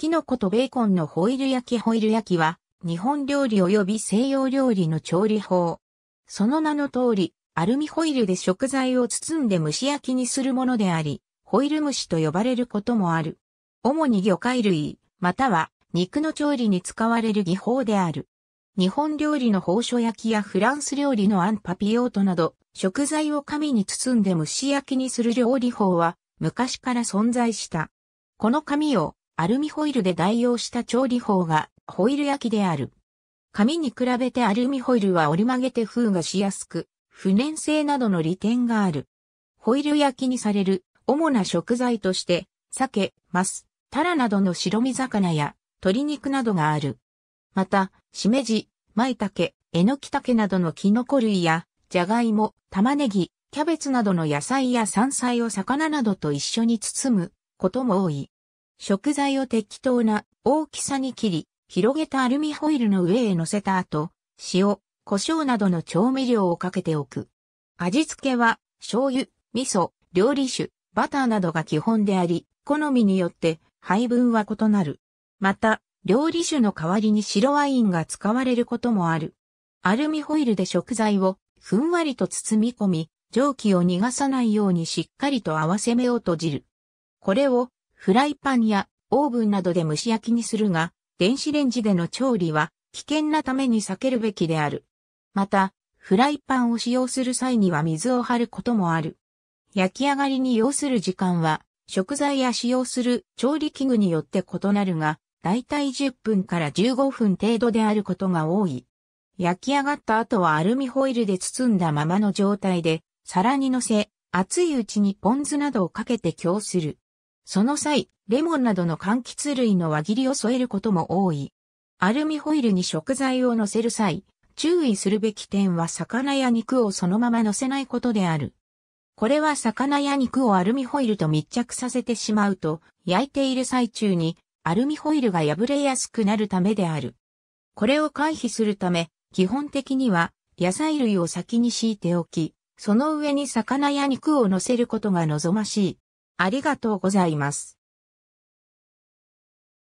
キノコとベーコンのホイル焼きホイル焼きは、日本料理及び西洋料理の調理法。その名の通り、アルミホイルで食材を包んで蒸し焼きにするものであり、ホイル蒸しと呼ばれることもある。主に魚介類、または肉の調理に使われる技法である。日本料理の宝書焼きやフランス料理のアンパピオートなど、食材を紙に包んで蒸し焼きにする料理法は、昔から存在した。この紙をアルミホイルで代用した調理法がホイル焼きである。紙に比べてアルミホイルは折り曲げて封がしやすく、不燃性などの利点がある。ホイル焼きにされる主な食材として、鮭、マス、タラなどの白身魚や鶏肉などがある。また、しめじ、舞茸、えのき茸などのキノコ類や、じゃがいも、玉ねぎ、キャベツなどの野菜や山菜を魚などと一緒に包むことも多い。食材を適当な大きさに切り、広げたアルミホイルの上へ乗せた後、塩、胡椒などの調味料をかけておく。味付けは、醤油、味噌、料理酒、バターなどが基本であり、好みによって配分は異なる。また、料理酒の代わりに白ワインが使われることもある。アルミホイルで食材をふんわりと包み込み、蒸気を逃がさないようにしっかりと合わせ目を閉じる。これをフライパンやオーブンなどで蒸し焼きにするが、電子レンジでの調理は危険なために避けるべきである。また、フライパンを使用する際には水を張ることもある。焼き上がりに要する時間は、食材や使用する調理器具によって異なるが、だいたい10分から15分程度であることが多い。焼き上がった後はアルミホイルで包んだままの状態で、皿に乗せ、熱いうちにポン酢などをかけて供する。その際、レモンなどの柑橘類の輪切りを添えることも多い。アルミホイルに食材を乗せる際、注意するべき点は魚や肉をそのまま乗せないことである。これは魚や肉をアルミホイルと密着させてしまうと、焼いている最中にアルミホイルが破れやすくなるためである。これを回避するため、基本的には野菜類を先に敷いておき、その上に魚や肉を乗せることが望ましい。ありがとうございます。